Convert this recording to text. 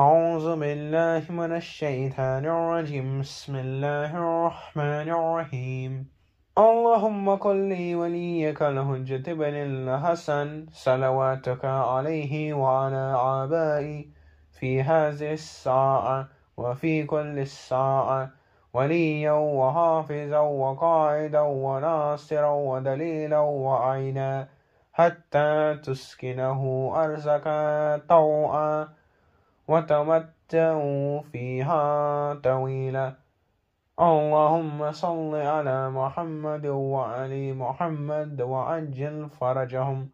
أعوذ بالله من الشيطان الرجيم بسم الله الرحمن الرحيم اللهم قل لي وليك الحجة بن الحسن صلواتك عليه وعلى آبائي في هذه الساعة وفي كل الساعة وليا وحافظا وقائدا وناصرا ودليلا وعينا حتى تسكنه أرزك طوعا وتمتعوا فيها طويلا اللهم صل على محمد وعلى محمد وعجل فرجهم